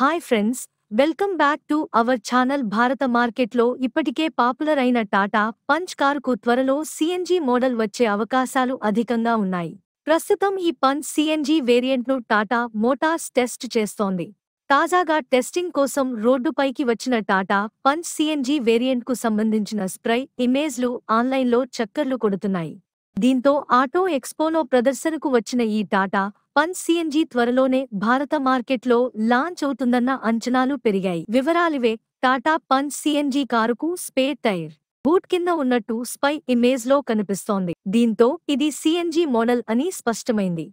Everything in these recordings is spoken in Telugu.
hi friends welcome back to our channel భారత మార్కెట్లో ఇప్పటికే పాపులర్ అయిన టాటా పంచ్ కార్కు త్వరలో సిఎన్జీ మోడల్ వచ్చే అవకాశాలు అధికంగా ఉన్నాయి ప్రస్తుతం ఈ పంచ్ సిఎన్జీ వేరియంట్ను టాటా మోటార్స్ టెస్ట్ చేస్తోంది తాజాగా టెస్టింగ్ కోసం రోడ్డుపైకి వచ్చిన టాటా పంచ్ సిఎన్జీ వేరియంట్కు సంబంధించిన స్ప్రై ఇమేజ్లు ఆన్లైన్లో చక్కర్లు కొడుతున్నాయి దీంతో ఆటో ఎక్స్పోలో ప్రదర్శనకు వచ్చిన ఈ టాటా పంచ్ సిఎన్జి త్వరలోనే భారత మార్కెట్లో లాంచ్ అవుతుందన్న అంచనాలు పెరిగాయి వివరాలివే టాటా పంచ్ సిఎన్జి కారుకు స్పే టైర్ బూట్ కింద ఉన్నట్టు స్పై ఇమేజ్లో కనిపిస్తోంది దీంతో ఇది సిఎన్జి మోడల్ అని స్పష్టమైంది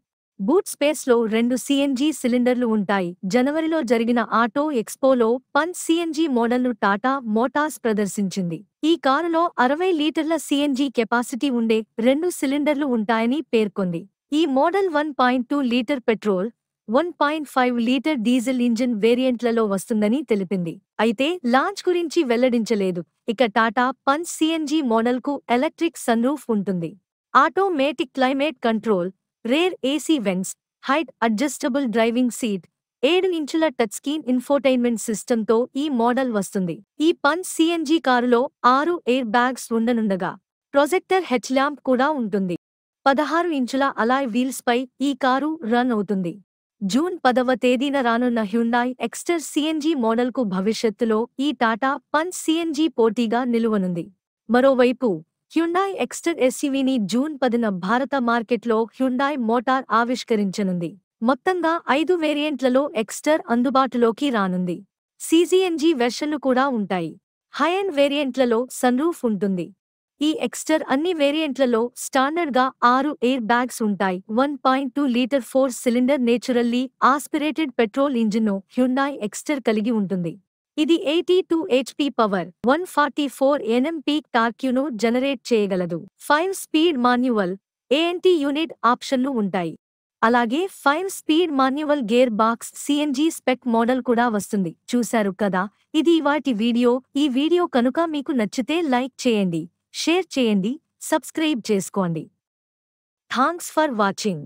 బూట్ స్పేస్లో రెండు సిఎన్జి సిలిండర్లు ఉంటాయి జనవరిలో జరిగిన ఆటో ఎక్స్పోలో పన్ మోడల్ మోడల్ను టాటా మోటార్స్ ప్రదర్శించింది ఈ కారులో అరవై లీటర్ల సిఎన్జి కెపాసిటీ ఉండే రెండు సిలిండర్లు ఉంటాయని పేర్కొంది ఈ model one point two litre petrol one point five litre diesel engine వేరియంట్లలో వస్తుందని తెలిపింది అయితే లాంచ్ గురించి వెల్లడించలేదు ఇక టాటా పన్ మోడల్ మోడల్కు ఎలక్ట్రిక్ సన్రూఫ్ ఉంటుంది automatic climate control rear AC vents height adjustable driving seat ఏడు ఇంచుల టచ్ స్క్రీన్ ఇన్ఫోటైన్మెంట్ సిస్టంతో ఈ మోడల్ వస్తుంది ఈ పంచ్ సిఎన్జీ కారులో ఆరు ఎయిర్ బ్యాగ్స్ ఉండనుండగా ప్రొజెక్టర్ హెచ్ ల్యాంప్ కూడా ఉంటుంది పదహారు ఇంచుల అలాయ్ వీల్స్పై ఈ కారు రన్ అవుతుంది జూన్ పదవ తేదీన రానున్న హ్యుండాయ్ ఎక్స్టర్ సిఎన్జీ మోడల్కు భవిష్యత్తులో ఈ టాటా పంచ్ సిఎన్జీ పోటీగా నిలువనుంది మరోవైపు హ్యుండాయ్ ఎక్స్టర్ ఎస్యూవీని జూన్ పదిన భారత మార్కెట్లో హ్యుండాయ్ మోటార్ ఆవిష్కరించనుంది మొత్తంగా ఐదు వేరియంట్లలో ఎక్స్టర్ అందుబాటులోకి రానుంది సీజీఎన్జీ వెర్షన్లు కూడా ఉంటాయి హైఎన్ వేరియంట్లలో సన్రూఫ్ ఉంటుంది ఈ ఎక్స్టర్ అన్ని వేరియంట్లలో స్టాండర్డ్గా ఆరు ఎయిర్ బ్యాగ్స్ ఉంటాయి one point two litre four cylinder naturally aspirated petrol ఇంజిన్ను హ్యుండాయ్ ఎక్స్టర్ కలిగి ఉంటుంది ఇది eighty two HP power one forty four NM peak టార్క్యూను జనరేట్ చేయగలదు five speed manual AMT unit ఆప్షన్లు ఉంటాయి అలాగే five speed manual gear box CNG spec model కూడా వస్తుంది చూశారు కదా ఇది వాటి వీడియో ఈ వీడియో కనుక మీకు నచ్చితే లైక్ చేయండి షేర్ చేయండి సబ్స్క్రైబ్ చేసుకోండి థాంక్స్ ఫర్ వాచింగ్